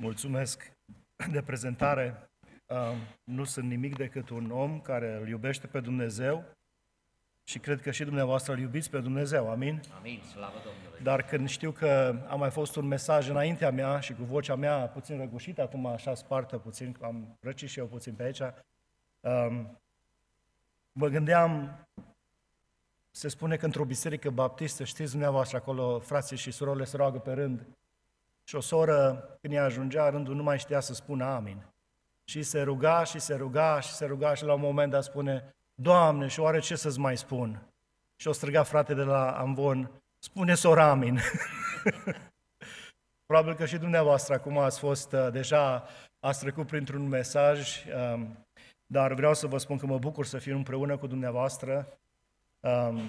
Mulțumesc de prezentare. Nu sunt nimic decât un om care îl iubește pe Dumnezeu și cred că și dumneavoastră îl iubiți pe Dumnezeu, amin? Amin, slavă Domnului! Dar când știu că a mai fost un mesaj înaintea mea și cu vocea mea puțin răgușită, acum așa spartă puțin, am răcit și eu puțin pe aici, mă gândeam, se spune că într-o biserică baptistă, știți dumneavoastră, acolo frații și surorile se roagă pe rând, și o soră, când ea ajungea rândul, nu mai știa să spună amin. Și se ruga și se ruga și se ruga și la un moment dat spune, Doamne, și oare ce să-ți mai spun? Și o striga frate de la Amvon, spune sora amin. Probabil că și dumneavoastră acum ați fost uh, deja, ați trecut printr-un mesaj, um, dar vreau să vă spun că mă bucur să fiu împreună cu dumneavoastră. Um,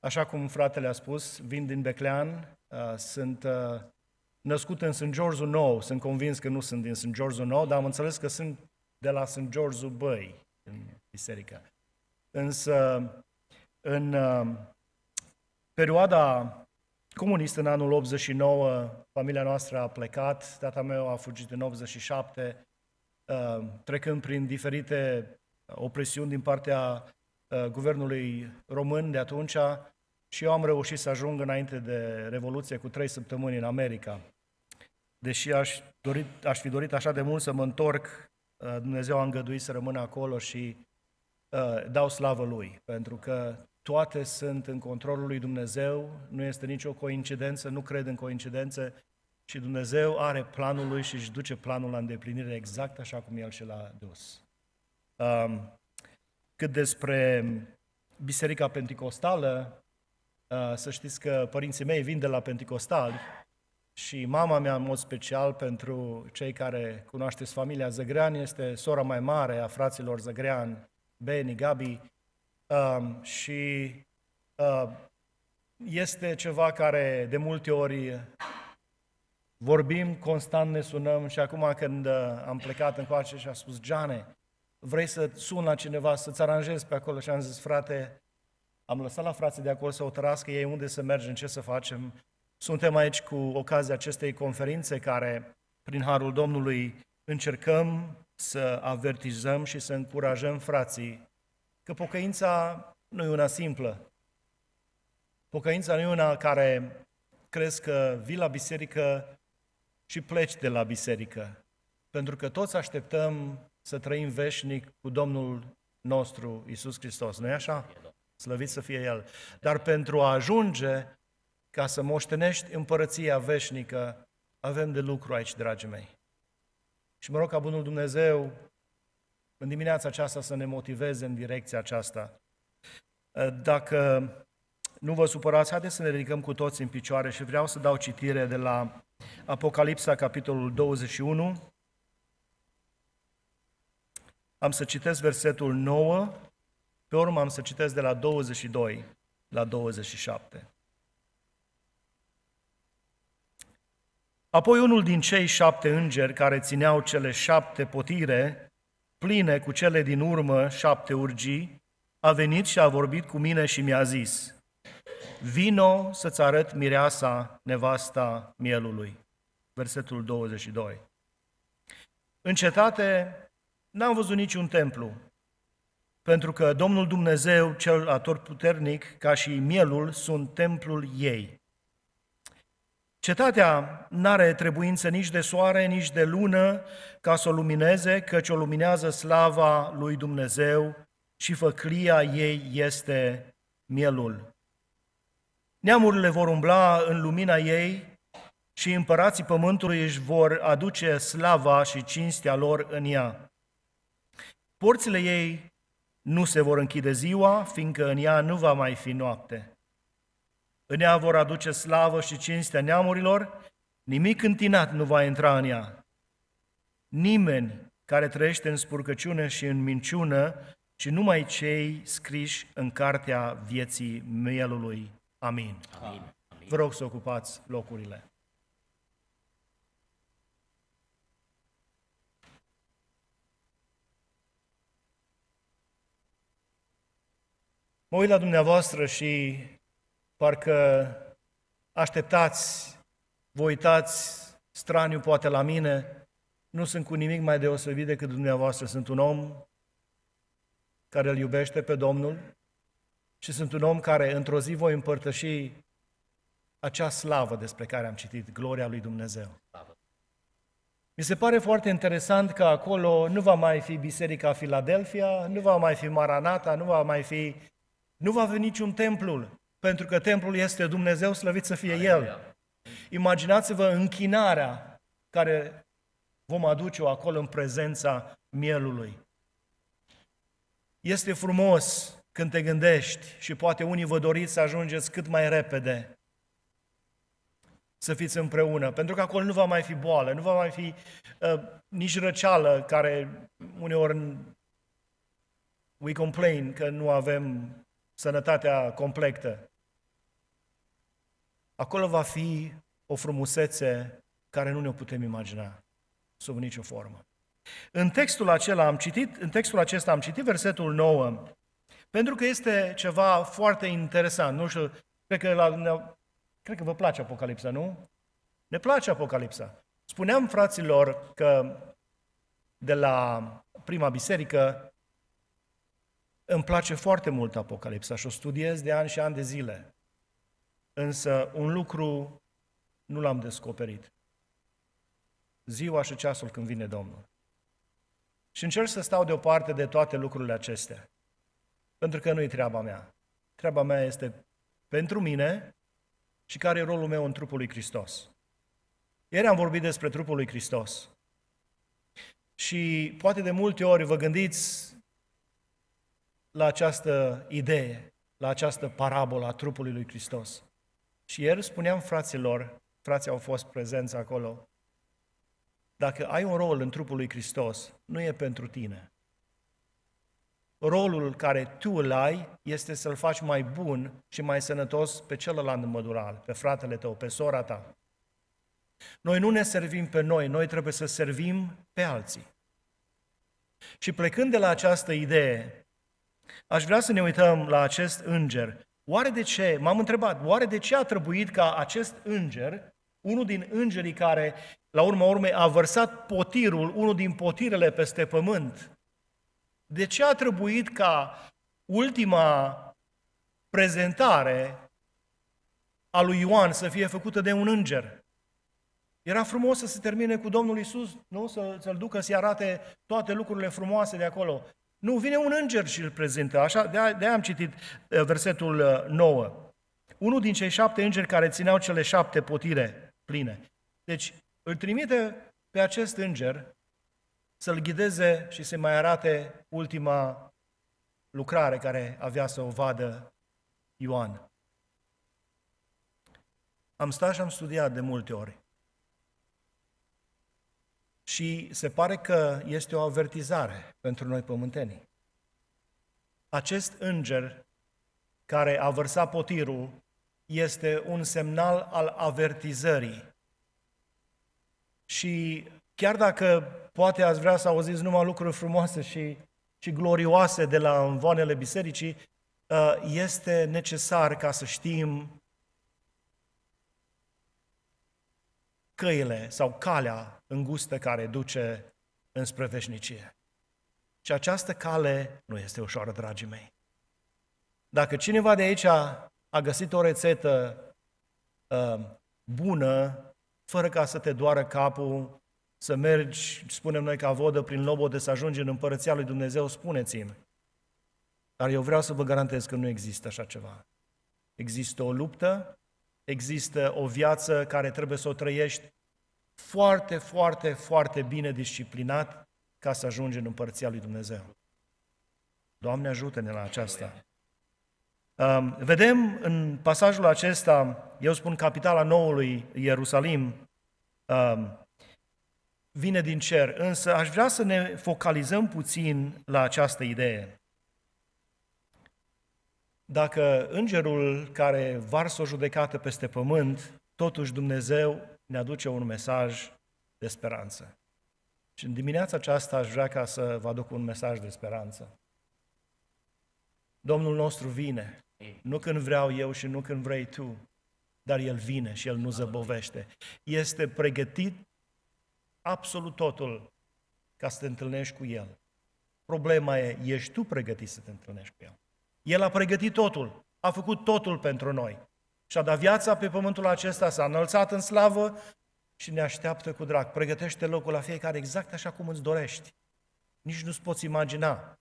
așa cum fratele a spus, vin din Beclean, uh, sunt uh, născut în St. George Nou, sunt convins că nu sunt din St. George Nou, dar am înțeles că sunt de la St. George Băi, în biserică. Însă, în uh, perioada comunistă, în anul 89, familia noastră a plecat, tata meu a fugit în 87, uh, trecând prin diferite opresiuni din partea uh, guvernului român de atunci și eu am reușit să ajung înainte de Revoluție cu trei săptămâni în America deși aș, dorit, aș fi dorit așa de mult să mă întorc, uh, Dumnezeu a îngăduit să rămân acolo și uh, dau slavă Lui, pentru că toate sunt în controlul lui Dumnezeu, nu este nicio coincidență, nu cred în coincidențe și Dumnezeu are planul Lui și își duce planul la îndeplinire exact așa cum El și l-a dus. Uh, cât despre Biserica Pentecostală, uh, să știți că părinții mei vin de la Pentecostali, și mama mea, în mod special, pentru cei care cunoașteți familia Zăgrean, este sora mai mare a fraților Zăgrean, Beni, Gabi, Um, și uh, este ceva care de multe ori vorbim, constant ne sunăm și acum când uh, am plecat în coace și a spus, Jane vrei să sun la cineva, să-ți aranjezi pe acolo? Și am zis, frate, am lăsat la frații de acolo să o trăiască ei unde să mergem, ce să facem. Suntem aici cu ocazia acestei conferințe care, prin harul Domnului, încercăm să avertizăm și să încurajăm frații că pocăința nu e una simplă. Pocăința nu e una care crezi că vii la biserică și pleci de la biserică. Pentru că toți așteptăm să trăim veșnic cu Domnul nostru Isus Hristos. nu e așa? Slăvit să fie El. Dar pentru a ajunge ca să moștenești împărăția veșnică, avem de lucru aici, dragii mei. Și mă rog ca Bunul Dumnezeu în dimineața aceasta să ne motiveze în direcția aceasta. Dacă nu vă supărați, haideți să ne ridicăm cu toți în picioare și vreau să dau citire de la Apocalipsa, capitolul 21. Am să citesc versetul 9, pe urmă am să citesc de la 22 la 27. Apoi unul din cei șapte îngeri care țineau cele șapte potire, pline cu cele din urmă șapte urgii, a venit și a vorbit cu mine și mi-a zis, Vino să-ți arăt mireasa, nevasta mielului. Versetul 22. În cetate n-am văzut niciun templu, pentru că Domnul Dumnezeu, cel ator puternic, ca și mielul, sunt templul ei. Cetatea nu are trebuință nici de soare, nici de lună ca să o lumineze, căci o luminează slava lui Dumnezeu și făclia ei este mielul. Neamurile vor umbla în lumina ei și împărații pământului își vor aduce slava și cinstea lor în ea. Porțile ei nu se vor închide ziua, fiindcă în ea nu va mai fi noapte. În ea vor aduce slavă și cinstea neamurilor, nimic întinat nu va intra în ea. Nimeni care trăiește în spurcăciune și în minciună, și numai cei scriși în cartea vieții mielului. Amin. Amin. Vă rog să ocupați locurile. Mă uit la dumneavoastră și parcă așteptați, vă uitați straniu poate la mine, nu sunt cu nimic mai deosebit decât dumneavoastră. Sunt un om care îl iubește pe Domnul și sunt un om care într-o zi voi împărtăși acea slavă despre care am citit, gloria lui Dumnezeu. Mi se pare foarte interesant că acolo nu va mai fi Biserica Filadelfia, nu va mai fi Maranata, nu va mai fi, nu va fi niciun templul, pentru că templul este Dumnezeu, slăvit să fie El. Imaginați-vă închinarea care vom aduce-o acolo în prezența mielului. Este frumos când te gândești și poate unii vă doriți să ajungeți cât mai repede să fiți împreună, pentru că acolo nu va mai fi boală, nu va mai fi uh, nici răceală care uneori we complain că nu avem sănătatea completă. Acolo va fi o frumusețe care nu ne-o putem imagina sub nicio formă. În textul, acela am citit, în textul acesta am citit versetul 9, pentru că este ceva foarte interesant. Nu știu, cred că, la, cred că vă place Apocalipsa, nu? Ne place Apocalipsa. Spuneam fraților că de la prima biserică îmi place foarte mult Apocalipsa și o studiez de ani și ani de zile. Însă un lucru nu l-am descoperit. Ziua și ceasul când vine Domnul. Și încerc să stau deoparte de toate lucrurile acestea. Pentru că nu-i treaba mea. Treaba mea este pentru mine și care e rolul meu în trupul lui Hristos. Ieri am vorbit despre trupul lui Hristos. Și poate de multe ori vă gândiți la această idee, la această parabolă a trupului lui Hristos. Și ieri spuneam fraților, frații au fost prezenți acolo, dacă ai un rol în trupul lui Hristos, nu e pentru tine. Rolul care tu îl ai este să-l faci mai bun și mai sănătos pe celălalt mădural, pe fratele tău, pe sora ta. Noi nu ne servim pe noi, noi trebuie să servim pe alții. Și plecând de la această idee, aș vrea să ne uităm la acest înger Oare de ce, m-am întrebat, oare de ce a trebuit ca acest înger, unul din îngerii care, la urma urmei, a vărsat potirul, unul din potirele peste pământ, de ce a trebuit ca ultima prezentare a lui Ioan să fie făcută de un înger? Era frumos să se termine cu Domnul Isus, nu? Să, să-l ducă, să-i arate toate lucrurile frumoase de acolo. Nu, vine un înger și îl prezintă. Așa, de aia am citit uh, versetul 9. Uh, Unul din cei șapte îngeri care țineau cele șapte potire pline. Deci îl trimite pe acest înger să-l ghideze și să mai arate ultima lucrare care avea să o vadă Ioan. Am stat și am studiat de multe ori și se pare că este o avertizare pentru noi pământenii. Acest înger care a vărsat potirul este un semnal al avertizării. Și chiar dacă poate ați vrea să auziți numai lucruri frumoase și, și glorioase de la învoanele bisericii, uh, este necesar ca să știm căile sau calea îngustă care duce înspre veșnicie. Și această cale nu este ușoară, dragii mei. Dacă cineva de aici a găsit o rețetă uh, bună, fără ca să te doară capul, să mergi, spunem noi ca vodă, prin lobo de să ajungi în împărăția lui Dumnezeu, spuneți-mi. Dar eu vreau să vă garantez că nu există așa ceva. Există o luptă, există o viață care trebuie să o trăiești foarte, foarte, foarte bine disciplinat ca să ajungi în împărția lui Dumnezeu. Doamne ajută-ne la aceasta. Um, vedem în pasajul acesta, eu spun capitala noului Ierusalim, um, vine din cer, însă aș vrea să ne focalizăm puțin la această idee dacă îngerul care varsă o judecată peste pământ, totuși Dumnezeu ne aduce un mesaj de speranță. Și în dimineața aceasta aș vrea ca să vă aduc un mesaj de speranță. Domnul nostru vine, nu când vreau eu și nu când vrei tu, dar El vine și El nu zăbovește. Este pregătit absolut totul ca să te întâlnești cu El. Problema e, ești tu pregătit să te întâlnești cu El? El a pregătit totul, a făcut totul pentru noi. Și-a dat viața pe pământul acesta, s-a înălțat în slavă și ne așteaptă cu drag. Pregătește locul la fiecare exact așa cum îți dorești. Nici nu-ți poți imagina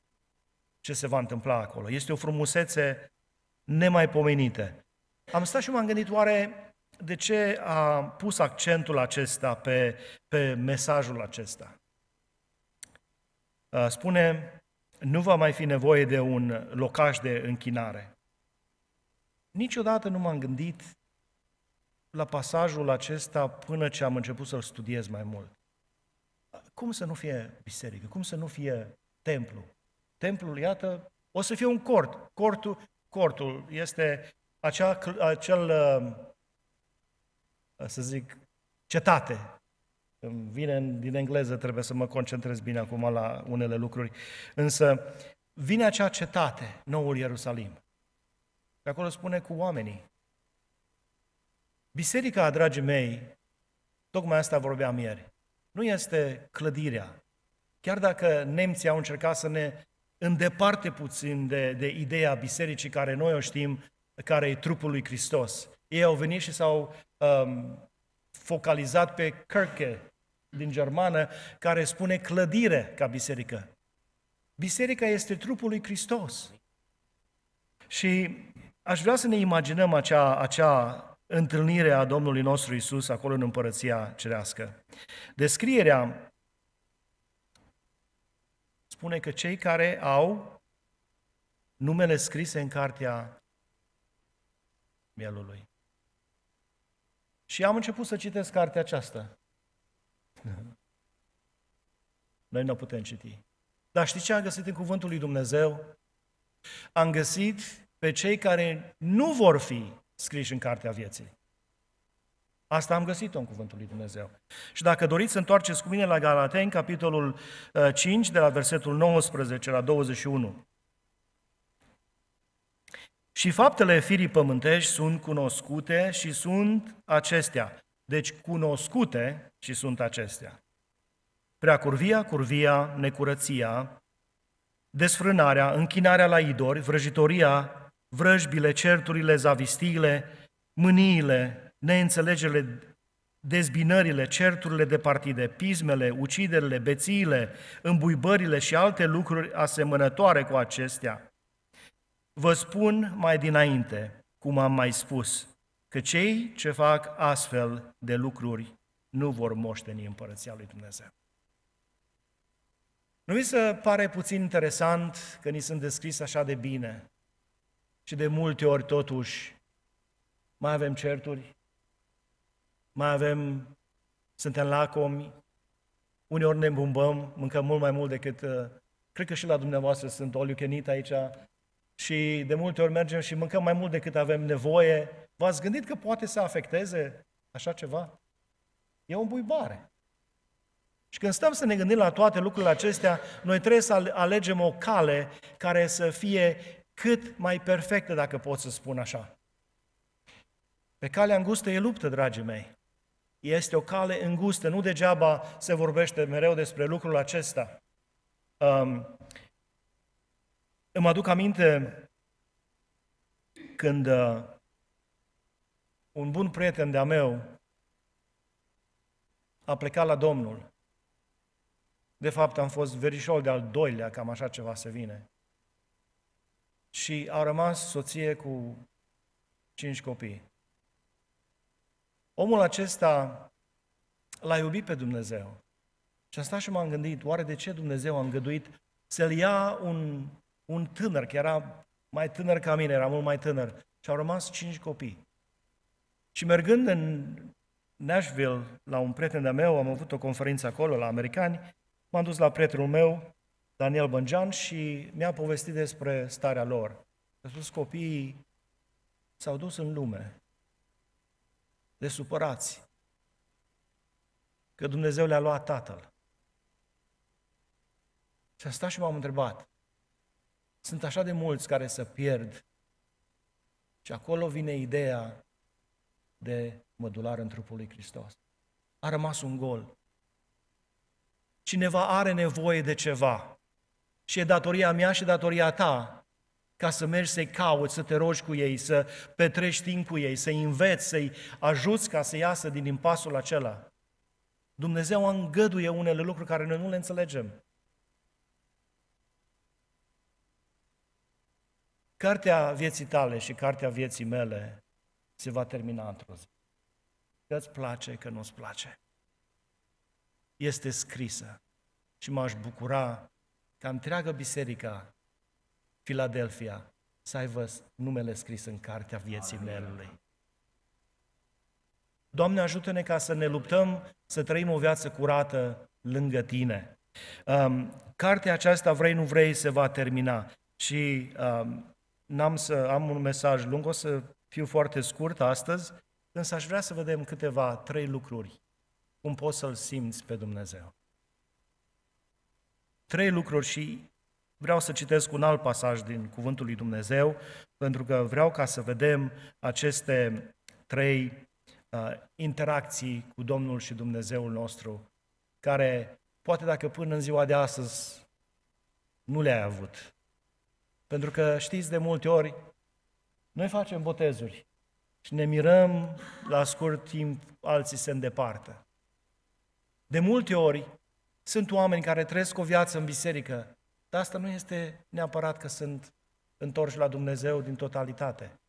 ce se va întâmpla acolo. Este o frumusețe nemaipomenită. Am stat și m-am gândit oare de ce a pus accentul acesta pe, pe mesajul acesta. Spune nu va mai fi nevoie de un locaș de închinare. Niciodată nu m-am gândit la pasajul acesta până ce am început să-l studiez mai mult. Cum să nu fie biserică? Cum să nu fie templu? Templul, iată, o să fie un cort. Cortul, cortul este acea, acel, uh, să zic, cetate îmi vine din engleză, trebuie să mă concentrez bine acum la unele lucruri. Însă vine acea cetate, Noul Ierusalim. Și acolo spune cu oamenii. Biserica, dragii mei, tocmai asta vorbeam ieri, nu este clădirea. Chiar dacă nemții au încercat să ne îndeparte puțin de, de ideea bisericii care noi o știm, care e trupul lui Hristos. Ei au venit și s-au um, focalizat pe Kirke, din germană, care spune clădire ca biserică. Biserica este trupul lui Hristos. Și aș vrea să ne imaginăm acea, acea întâlnire a Domnului nostru Isus acolo în împărăția cerească. Descrierea spune că cei care au numele scrise în cartea mielului. Și am început să citesc cartea aceasta. Noi nu putem citi. Dar știți ce am găsit în Cuvântul lui Dumnezeu? Am găsit pe cei care nu vor fi scriși în Cartea Vieții. Asta am găsit-o în Cuvântul lui Dumnezeu. Și dacă doriți să întoarceți cu mine la Galaten, capitolul 5, uh, de la versetul 19 la 21. Și faptele firii pământești sunt cunoscute și sunt acestea. Deci cunoscute și sunt acestea. Prea curvia, curvia, necurăția, desfrânarea, închinarea la idori, vrăjitoria, vrăjbile, certurile, zavistiile, mâniile, neînțelegerile, dezbinările, certurile de partide, pismele, uciderile, bețiile, îmbuibările și alte lucruri asemănătoare cu acestea. Vă spun mai dinainte, cum am mai spus, că cei ce fac astfel de lucruri nu vor moșteni împărăția lui Dumnezeu. Nu mi se pare puțin interesant că ni sunt descris așa de bine și de multe ori totuși mai avem certuri, mai avem, suntem lacomi, uneori ne îmbumbăm, mâncăm mult mai mult decât, uh, cred că și la dumneavoastră sunt oliuchenit aici, și de multe ori mergem și mâncăm mai mult decât avem nevoie. V-ați gândit că poate să afecteze așa ceva? E o buibare. Și când stăm să ne gândim la toate lucrurile acestea, noi trebuie să alegem o cale care să fie cât mai perfectă, dacă pot să spun așa. Pe calea îngustă e luptă, dragii mei. Este o cale îngustă, nu degeaba se vorbește mereu despre lucrul acesta. Um, îmi aduc aminte când uh, un bun prieten de-a meu a plecat la Domnul. De fapt, am fost verișor de-al doilea, cam așa ceva se vine. Și a rămas soție cu cinci copii. Omul acesta l-a iubit pe Dumnezeu. Și am stat și m-am gândit, oare de ce Dumnezeu a îngăduit să-l ia un, un tânăr, care era mai tânăr ca mine, era mult mai tânăr, și au rămas cinci copii. Și mergând în Nashville, la un prieten de meu, am avut o conferință acolo, la americani, m-am dus la prietenul meu, Daniel Bănjan, și mi-a povestit despre starea lor. A spus, copiii s-au dus în lume, de supărați, că Dumnezeu le-a luat tatăl. Și asta și m-am întrebat. Sunt așa de mulți care să pierd. Și acolo vine ideea de mădular în trupul lui Hristos. A rămas un gol. Cineva are nevoie de ceva și e datoria mea și datoria ta ca să mergi să-i cauți, să te rogi cu ei, să petreci timp cu ei, să-i înveți, să-i ajuți ca să iasă din impasul acela. Dumnezeu îngăduie unele lucruri care noi nu le înțelegem. Cartea vieții tale și cartea vieții mele se va termina într-o zi că îți place, că nu îți place. Este scrisă și m-aș bucura ca întreaga biserica Filadelfia să aibă numele scris în cartea vieții mele. Doamne, ajută-ne ca să ne luptăm să trăim o viață curată lângă Tine. Um, cartea aceasta, vrei, nu vrei, se va termina. Și um, n-am să am un mesaj lung, o să fiu foarte scurt astăzi, Însă aș vrea să vedem câteva, trei lucruri, cum poți să-L simți pe Dumnezeu. Trei lucruri și vreau să citesc un alt pasaj din Cuvântul lui Dumnezeu, pentru că vreau ca să vedem aceste trei uh, interacții cu Domnul și Dumnezeul nostru, care poate dacă până în ziua de astăzi nu le-ai avut. Pentru că știți de multe ori, noi facem botezuri, și ne mirăm, la scurt timp alții se îndepartă. De multe ori sunt oameni care trăiesc o viață în biserică, dar asta nu este neapărat că sunt întorși la Dumnezeu din totalitate.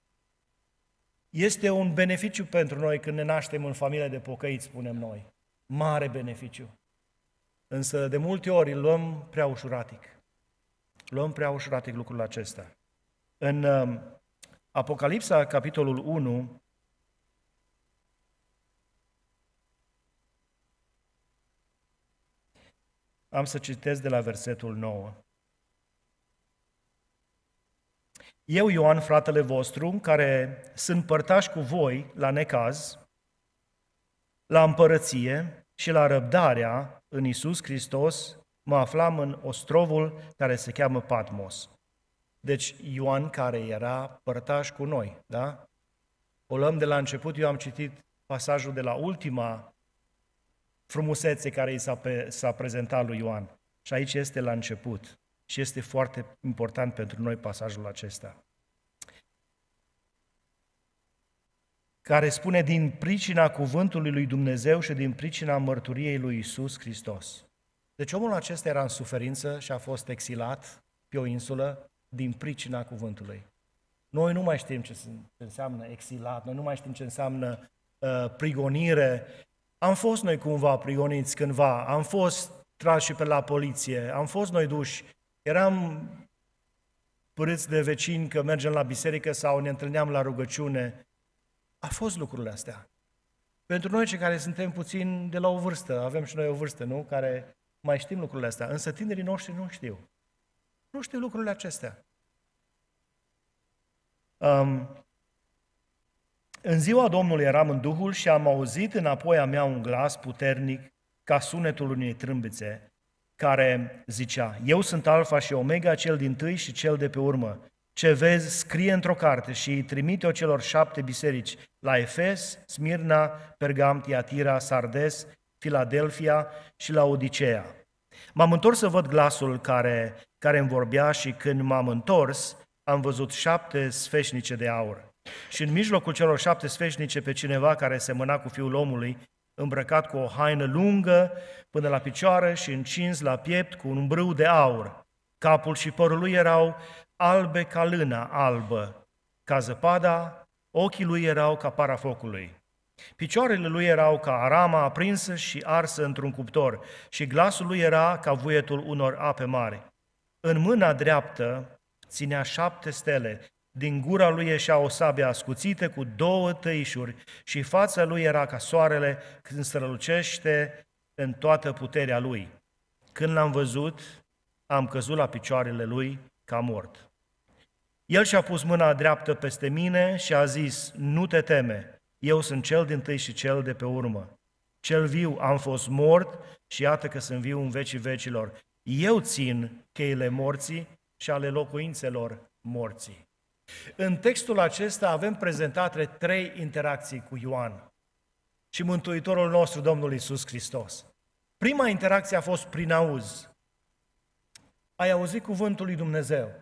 Este un beneficiu pentru noi când ne naștem în familie de pocăiți, spunem noi. Mare beneficiu. Însă de multe ori îl luăm prea ușuratic. Luăm prea ușuratic lucrul acesta. În uh, Apocalipsa, capitolul 1, am să citesc de la versetul 9. Eu, Ioan, fratele vostru, care sunt părtași cu voi la necaz, la împărăție și la răbdarea în Isus Hristos, mă aflam în ostrovul care se cheamă Patmos. Deci Ioan, care era părtaș cu noi, da? O luăm de la început, eu am citit pasajul de la ultima frumusețe care i s-a, pe, s-a prezentat lui Ioan. Și aici este la început. Și este foarte important pentru noi pasajul acesta. Care spune din pricina cuvântului lui Dumnezeu și din pricina mărturiei lui Isus Hristos. Deci omul acesta era în suferință și a fost exilat pe o insulă din pricina cuvântului. Noi nu mai știm ce înseamnă exilat, noi nu mai știm ce înseamnă uh, prigonire. Am fost noi cumva prigoniți cândva, am fost trași pe la poliție, am fost noi duși, eram părâți de vecini că mergem la biserică sau ne întâlneam la rugăciune. A fost lucrurile astea. Pentru noi cei care suntem puțin de la o vârstă, avem și noi o vârstă, nu? Care mai știm lucrurile astea, însă tinerii noștri nu știu. Nu știu lucrurile acestea. Um, în ziua Domnului eram în Duhul și am auzit înapoi a mea un glas puternic ca sunetul unei trâmbițe, care zicea, eu sunt Alfa și Omega, cel din tâi și cel de pe urmă. Ce vezi, scrie într-o carte și trimite-o celor șapte biserici, la Efes, Smirna, Pergam, Tiatira, Sardes, Filadelfia și la Odiceea. M-am întors să văd glasul care care îmi vorbea și când m-am întors, am văzut șapte sfeșnice de aur. Și în mijlocul celor șapte sfeșnice pe cineva care semăna cu fiul omului, îmbrăcat cu o haină lungă până la picioare și încins la piept cu un brâu de aur. Capul și părul lui erau albe ca lâna albă, ca zăpada, ochii lui erau ca para focului. Picioarele lui erau ca arama aprinsă și arsă într-un cuptor și glasul lui era ca vuietul unor ape mari. În mâna dreaptă ținea șapte stele, din gura lui ieșea o sabie ascuțită cu două tăișuri și fața lui era ca soarele când strălucește în toată puterea lui. Când l-am văzut, am căzut la picioarele lui ca mort. El și-a pus mâna dreaptă peste mine și a zis, nu te teme, eu sunt cel din tâi și cel de pe urmă. Cel viu am fost mort și iată că sunt viu în vecii vecilor eu țin cheile morții și ale locuințelor morții. În textul acesta avem prezentate trei interacții cu Ioan și Mântuitorul nostru, Domnul Isus Hristos. Prima interacție a fost prin auz. Ai auzit cuvântul lui Dumnezeu.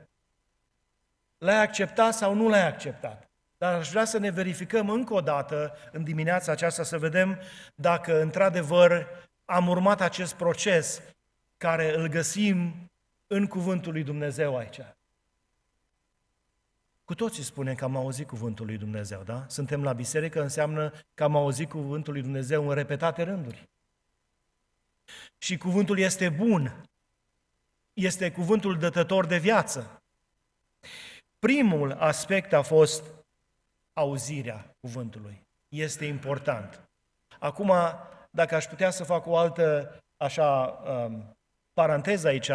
L-ai acceptat sau nu l-ai acceptat? Dar aș vrea să ne verificăm încă o dată în dimineața aceasta, să vedem dacă într-adevăr am urmat acest proces care îl găsim în cuvântul lui Dumnezeu aici. Cu toții spunem că am auzit cuvântul lui Dumnezeu, da? Suntem la biserică, înseamnă că am auzit cuvântul lui Dumnezeu în repetate rânduri. Și cuvântul este bun, este cuvântul dătător de viață. Primul aspect a fost auzirea cuvântului. Este important. Acum, dacă aș putea să fac o altă așa um, Paranteză aici,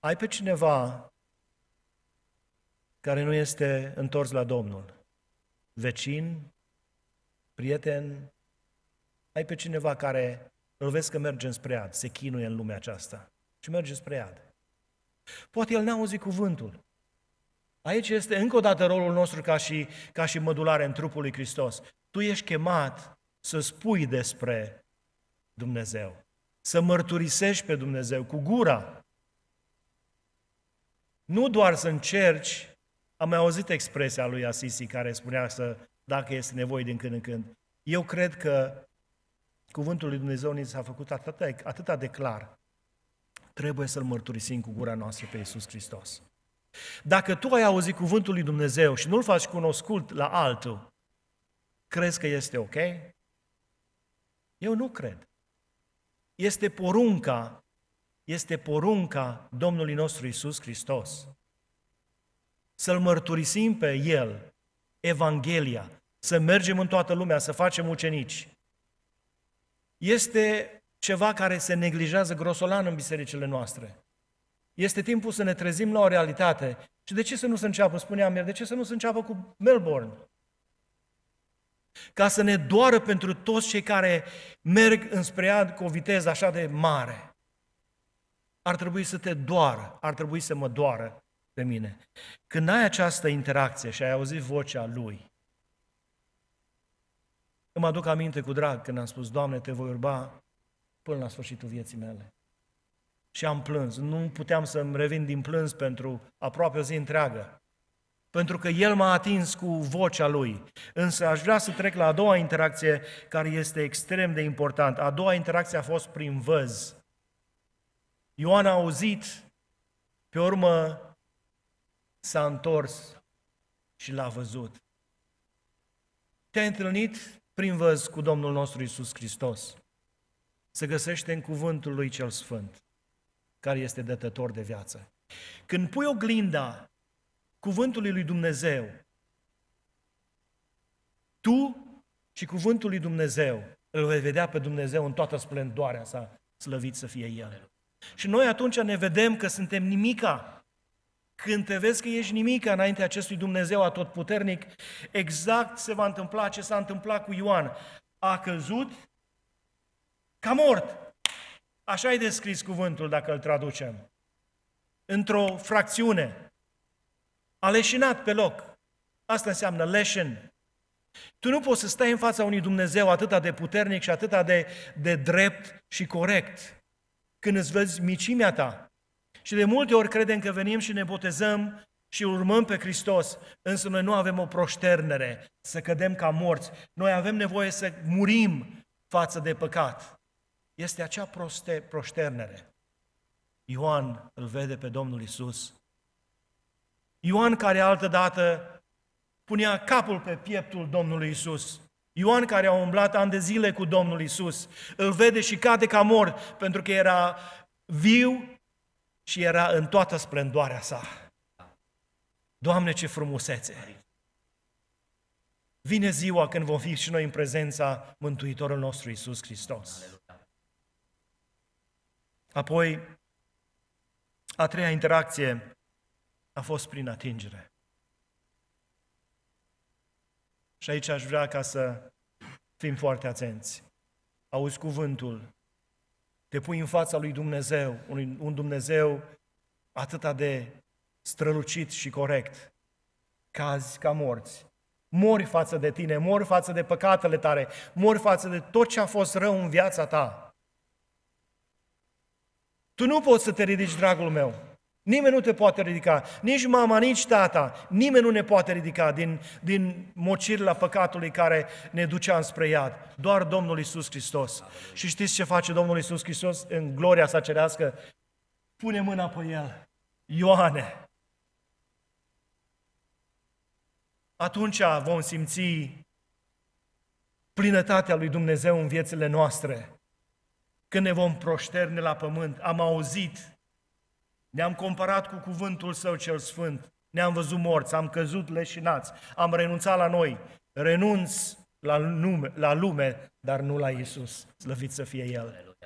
ai pe cineva care nu este întors la Domnul, vecin, prieten, ai pe cineva care îl vezi că merge spre iad, se chinuie în lumea aceasta și merge spre iad. Poate el n-a auzit cuvântul. Aici este încă o dată rolul nostru ca și, ca și mădulare în trupul lui Hristos. Tu ești chemat să spui despre Dumnezeu să mărturisești pe Dumnezeu cu gura. Nu doar să încerci, am mai auzit expresia lui Asisi care spunea să, dacă este nevoie din când în când. Eu cred că cuvântul lui Dumnezeu ni s-a făcut atâta, atâta de clar. Trebuie să-L mărturisim cu gura noastră pe Iisus Hristos. Dacă tu ai auzit cuvântul lui Dumnezeu și nu-l faci cunoscut la altul, crezi că este ok? Eu nu cred este porunca, este porunca Domnului nostru Isus Hristos. Să-L mărturisim pe El, Evanghelia, să mergem în toată lumea, să facem ucenici. Este ceva care se neglijează grosolan în bisericile noastre. Este timpul să ne trezim la o realitate. Și de ce să nu se înceapă? Spuneam ieri, de ce să nu se înceapă cu Melbourne? ca să ne doară pentru toți cei care merg înspre ea cu o viteză așa de mare. Ar trebui să te doară, ar trebui să mă doară pe mine. Când ai această interacție și ai auzit vocea Lui, îmi aduc aminte cu drag când am spus, Doamne, te voi urba până la sfârșitul vieții mele. Și am plâns. Nu puteam să-mi revin din plâns pentru aproape o zi întreagă pentru că El m-a atins cu vocea Lui. Însă aș vrea să trec la a doua interacție care este extrem de importantă. A doua interacție a fost prin văz. Ioan a auzit, pe urmă s-a întors și l-a văzut. Te-ai întâlnit prin văz cu Domnul nostru Isus Hristos. Se găsește în cuvântul lui cel sfânt, care este dătător de viață. Când pui oglinda cuvântului lui Dumnezeu. Tu și cuvântul lui Dumnezeu îl vei vedea pe Dumnezeu în toată splendoarea sa, slăvit să fie El. Și noi atunci ne vedem că suntem nimica. Când te vezi că ești nimica înaintea acestui Dumnezeu atotputernic, exact se va întâmpla ce s-a întâmplat cu Ioan. A căzut ca mort. Așa e descris cuvântul dacă îl traducem. Într-o fracțiune, a leșinat pe loc. Asta înseamnă leșin. Tu nu poți să stai în fața unui Dumnezeu atât de puternic și atât de, de drept și corect când îți vezi micimea ta. Și de multe ori credem că venim și ne botezăm și urmăm pe Hristos, însă noi nu avem o proșternere să cădem ca morți. Noi avem nevoie să murim față de păcat. Este acea proste, proșternere. Ioan îl vede pe Domnul Isus Ioan care altădată punea capul pe pieptul Domnului Isus. Ioan care a umblat ani de zile cu Domnul Isus, îl vede și cade ca mor, pentru că era viu și era în toată splendoarea sa. Doamne, ce frumusețe! Vine ziua când vom fi și noi în prezența Mântuitorului nostru Isus Hristos. Apoi, a treia interacție a fost prin atingere. Și aici aș vrea ca să fim foarte atenți. Auzi cuvântul, te pui în fața lui Dumnezeu, un, Dumnezeu atât de strălucit și corect, cazi ca morți. Mori față de tine, mori față de păcatele tale, mori față de tot ce a fost rău în viața ta. Tu nu poți să te ridici, dragul meu. Nimeni nu te poate ridica, nici mama, nici tata, nimeni nu ne poate ridica din, din mocirile păcatului care ne ducea înspre iad. Doar Domnul Isus Hristos. Și știți ce face Domnul Isus Hristos în gloria sa cerească? Pune mâna pe el. Ioane, atunci vom simți plinătatea lui Dumnezeu în viețile noastre. Când ne vom proșterne la pământ, am auzit ne-am comparat cu cuvântul Său cel Sfânt. Ne-am văzut morți, am căzut leșinați, am renunțat la noi. Renunț la lume, la lume dar nu la Isus. Slăvit să fie El.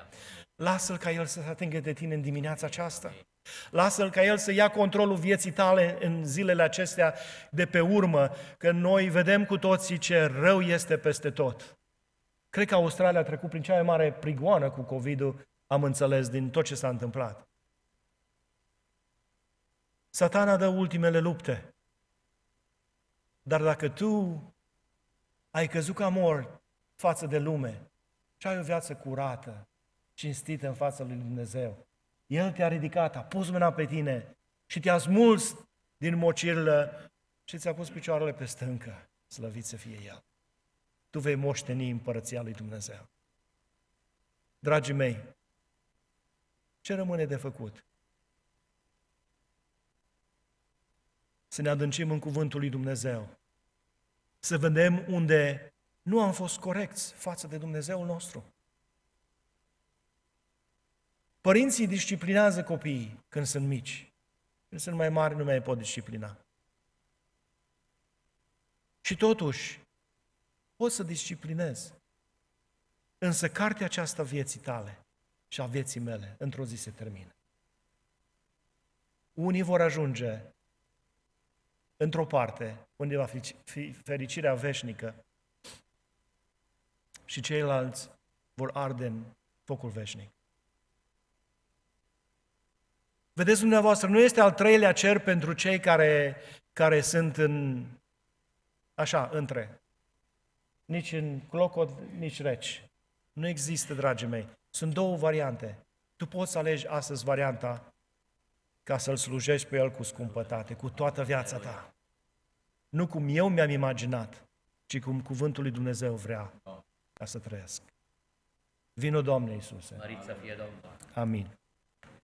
Lasă-L ca El să se atingă de tine în dimineața aceasta. Lasă-L ca El să ia controlul vieții tale în zilele acestea de pe urmă, că noi vedem cu toții ce rău este peste tot. Cred că Australia a trecut prin cea mai mare prigoană cu COVID-ul, am înțeles din tot ce s-a întâmplat. Satana dă ultimele lupte. Dar dacă tu ai căzut ca mort față de lume și ai o viață curată, cinstită în fața lui Dumnezeu, El te-a ridicat, a pus mâna pe tine și te-a smuls din mocirlă și ți-a pus picioarele pe stâncă, slăvit să fie El. Tu vei moșteni împărăția lui Dumnezeu. Dragii mei, ce rămâne de făcut? să ne adâncim în cuvântul lui Dumnezeu, să vedem unde nu am fost corecți față de Dumnezeul nostru. Părinții disciplinează copiii când sunt mici. Când sunt mai mari, nu mai pot disciplina. Și totuși, pot să disciplinez Însă cartea aceasta vieții tale și a vieții mele într-o zi se termină. Unii vor ajunge într-o parte, unde va fi fericirea veșnică, și ceilalți vor arde în focul veșnic. Vedeți dumneavoastră, nu este al treilea cer pentru cei care, care sunt în, așa, între. Nici în clocot, nici reci. Nu există, dragii mei. Sunt două variante. Tu poți să alegi astăzi varianta ca să-L slujești pe El cu scumpătate, cu toată viața ta nu cum eu mi-am imaginat, ci cum cuvântul lui Dumnezeu vrea ca să trăiesc. Vino, Doamne Iisuse! Amin.